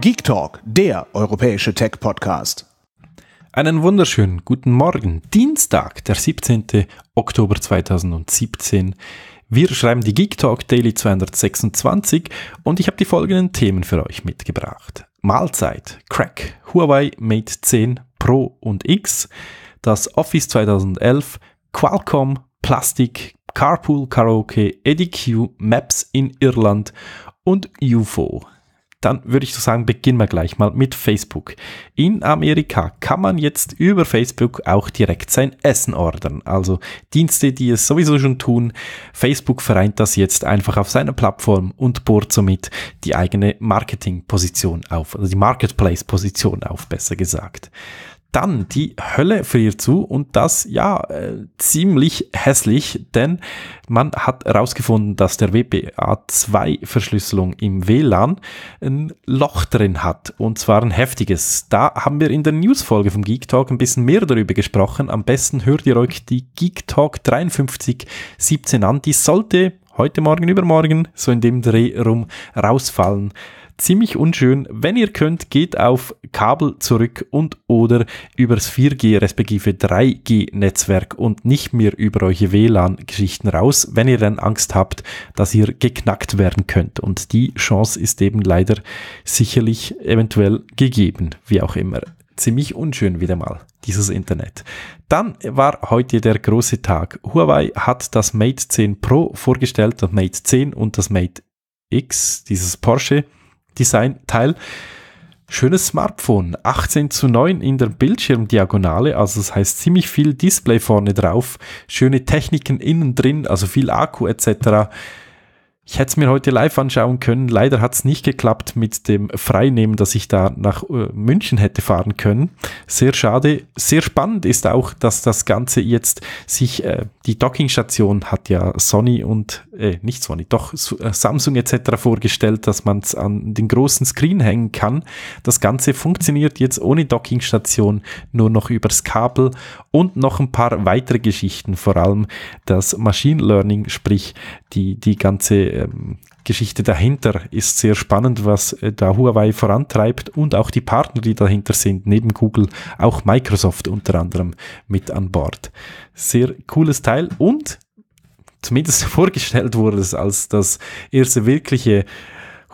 Geek Talk, der europäische Tech-Podcast. Einen wunderschönen guten Morgen. Dienstag, der 17. Oktober 2017. Wir schreiben die Geek Talk Daily 226 und ich habe die folgenden Themen für euch mitgebracht. Mahlzeit, Crack, Huawei Mate 10 Pro und X, das Office 2011, Qualcomm, Plastik, Carpool Karaoke, EDQ, Maps in Irland und UFO dann würde ich doch sagen, beginnen wir gleich mal mit Facebook. In Amerika kann man jetzt über Facebook auch direkt sein Essen ordern. Also Dienste, die es sowieso schon tun. Facebook vereint das jetzt einfach auf seiner Plattform und bohrt somit die eigene Marketing-Position auf, also die Marketplace-Position auf, besser gesagt dann die Hölle friert zu und das ja äh, ziemlich hässlich, denn man hat herausgefunden, dass der WPA2-Verschlüsselung im WLAN ein Loch drin hat und zwar ein heftiges. Da haben wir in der Newsfolge vom Geek Talk ein bisschen mehr darüber gesprochen. Am besten hört ihr euch die Geek Talk 5317 an. Die sollte heute Morgen, übermorgen so in dem Dreh rum rausfallen. Ziemlich unschön. Wenn ihr könnt, geht auf Kabel zurück und oder übers 4G respektive 3G-Netzwerk und nicht mehr über eure WLAN-Geschichten raus, wenn ihr dann Angst habt, dass ihr geknackt werden könnt. Und die Chance ist eben leider sicherlich eventuell gegeben, wie auch immer ziemlich unschön wieder mal, dieses Internet. Dann war heute der große Tag. Huawei hat das Mate 10 Pro vorgestellt, das Mate 10 und das Mate X, dieses Porsche Design-Teil. Schönes Smartphone, 18 zu 9 in der Bildschirmdiagonale, also das heißt ziemlich viel Display vorne drauf, schöne Techniken innen drin, also viel Akku etc. Ich hätte es mir heute live anschauen können. Leider hat es nicht geklappt mit dem Freinehmen, dass ich da nach äh, München hätte fahren können. Sehr schade. Sehr spannend ist auch, dass das Ganze jetzt sich, äh, die Dockingstation hat ja Sony und, äh, nicht Sony, doch äh, Samsung etc. vorgestellt, dass man es an den großen Screen hängen kann. Das Ganze funktioniert jetzt ohne Dockingstation nur noch übers Kabel und noch ein paar weitere Geschichten. Vor allem das Machine Learning, sprich die, die ganze ähm, Geschichte dahinter ist sehr spannend, was äh, da Huawei vorantreibt und auch die Partner, die dahinter sind, neben Google, auch Microsoft unter anderem mit an Bord. Sehr cooles Teil und zumindest vorgestellt wurde es als das erste wirkliche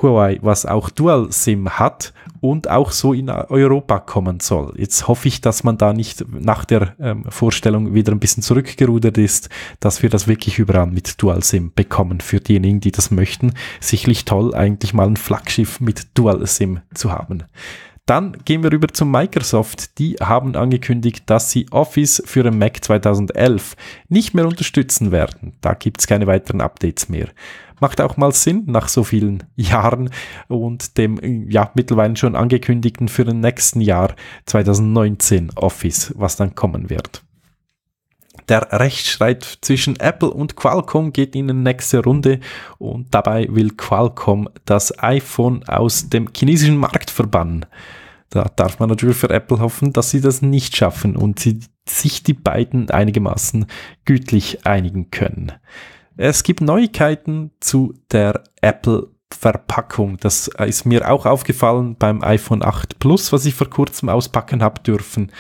Huawei, was auch Dual-SIM hat und auch so in Europa kommen soll. Jetzt hoffe ich, dass man da nicht nach der ähm, Vorstellung wieder ein bisschen zurückgerudert ist, dass wir das wirklich überall mit Dual-SIM bekommen für diejenigen, die das möchten. Sicherlich toll, eigentlich mal ein Flaggschiff mit Dual-SIM zu haben. Dann gehen wir rüber zu Microsoft. Die haben angekündigt, dass sie Office für den Mac 2011 nicht mehr unterstützen werden. Da gibt es keine weiteren Updates mehr. Macht auch mal Sinn nach so vielen Jahren und dem ja mittlerweile schon angekündigten für den nächsten Jahr 2019 Office, was dann kommen wird. Der Rechtsstreit zwischen Apple und Qualcomm geht in die nächste Runde und dabei will Qualcomm das iPhone aus dem chinesischen Markt verbannen. Da darf man natürlich für Apple hoffen, dass sie das nicht schaffen und sie, sich die beiden einigermaßen gütlich einigen können. Es gibt Neuigkeiten zu der Apple Verpackung. Das ist mir auch aufgefallen beim iPhone 8 Plus, was ich vor kurzem auspacken habe dürfen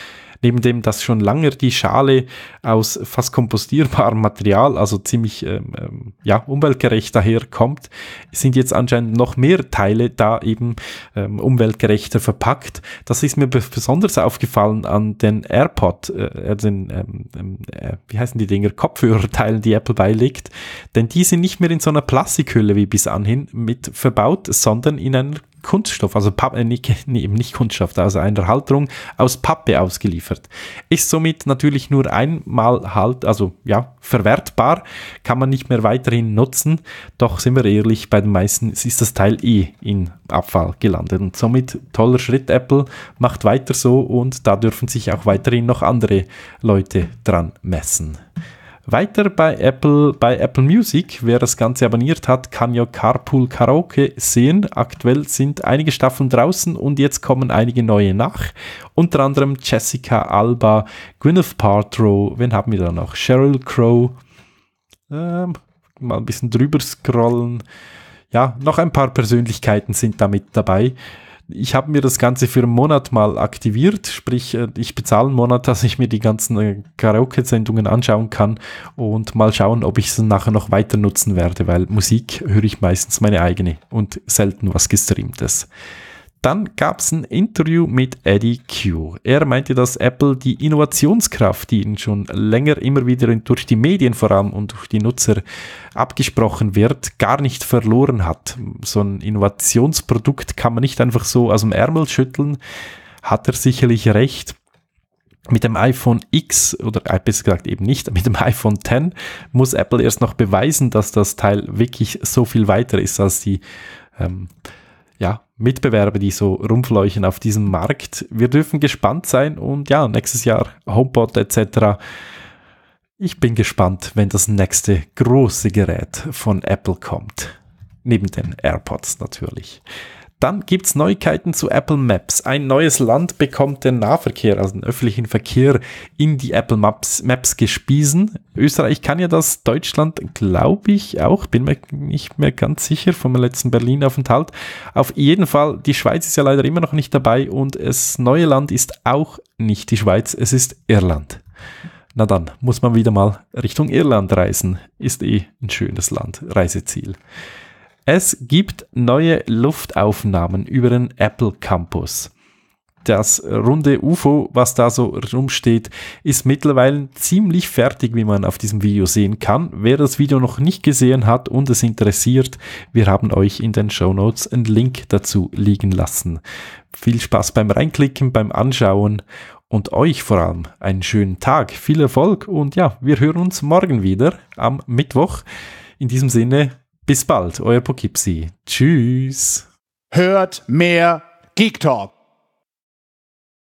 neben dem, dass schon lange die Schale aus fast kompostierbarem Material, also ziemlich ähm, ähm, ja, umweltgerecht daherkommt, sind jetzt anscheinend noch mehr Teile da eben ähm, umweltgerechter verpackt. Das ist mir besonders aufgefallen an den AirPod, äh, äh den, ähm, ähm, äh, wie heißen die Dinger, Kopfhörerteilen, die Apple beilegt, denn die sind nicht mehr in so einer Plastikhülle wie bis anhin mit verbaut, sondern in einer Kunststoff, also Papp, äh, nicht, nee, eben nicht Kunststoff, also einer Halterung aus Pappe ausgeliefert. Ist somit natürlich nur einmal halt, also ja, verwertbar, kann man nicht mehr weiterhin nutzen. Doch sind wir ehrlich, bei den meisten ist das Teil eh in Abfall gelandet. Und somit toller Schritt, Apple macht weiter so und da dürfen sich auch weiterhin noch andere Leute dran messen. Weiter bei Apple, bei Apple Music, wer das Ganze abonniert hat, kann ja Carpool Karaoke sehen. Aktuell sind einige Staffeln draußen und jetzt kommen einige neue nach. Unter anderem Jessica Alba, Gwyneth Paltrow, wen haben wir da noch? Sheryl Crow. Ähm, mal ein bisschen drüber scrollen. Ja, noch ein paar Persönlichkeiten sind da mit dabei ich habe mir das Ganze für einen Monat mal aktiviert, sprich, äh, ich bezahle einen Monat, dass ich mir die ganzen äh, Karaoke-Sendungen anschauen kann und mal schauen, ob ich sie nachher noch weiter nutzen werde, weil Musik höre ich meistens meine eigene und selten was gestreamtes. Dann gab es ein Interview mit Eddie Q. Er meinte, dass Apple die Innovationskraft, die ihnen schon länger immer wieder durch die Medien vor allem und durch die Nutzer abgesprochen wird, gar nicht verloren hat. So ein Innovationsprodukt kann man nicht einfach so aus dem Ärmel schütteln. Hat er sicherlich recht. Mit dem iPhone X oder äh, besser gesagt eben nicht, mit dem iPhone X muss Apple erst noch beweisen, dass das Teil wirklich so viel weiter ist als die ähm, Mitbewerber, die so rumfleuchen auf diesem Markt. Wir dürfen gespannt sein und ja, nächstes Jahr HomePod etc. Ich bin gespannt, wenn das nächste große Gerät von Apple kommt. Neben den AirPods natürlich. Dann gibt es Neuigkeiten zu Apple Maps. Ein neues Land bekommt den Nahverkehr, also den öffentlichen Verkehr, in die Apple Maps, Maps gespiesen. Österreich kann ja das, Deutschland glaube ich auch, bin mir nicht mehr ganz sicher vom letzten Berlin-Aufenthalt. Auf jeden Fall, die Schweiz ist ja leider immer noch nicht dabei und das neue Land ist auch nicht die Schweiz, es ist Irland. Na dann, muss man wieder mal Richtung Irland reisen. Ist eh ein schönes Land, Reiseziel. Es gibt neue Luftaufnahmen über den Apple Campus. Das runde UFO, was da so rumsteht, ist mittlerweile ziemlich fertig, wie man auf diesem Video sehen kann. Wer das Video noch nicht gesehen hat und es interessiert, wir haben euch in den Show Notes einen Link dazu liegen lassen. Viel Spaß beim Reinklicken, beim Anschauen und euch vor allem einen schönen Tag, viel Erfolg und ja, wir hören uns morgen wieder am Mittwoch. In diesem Sinne, bis bald, euer Poughkeepsie. Tschüss. Hört mehr Geek Talk.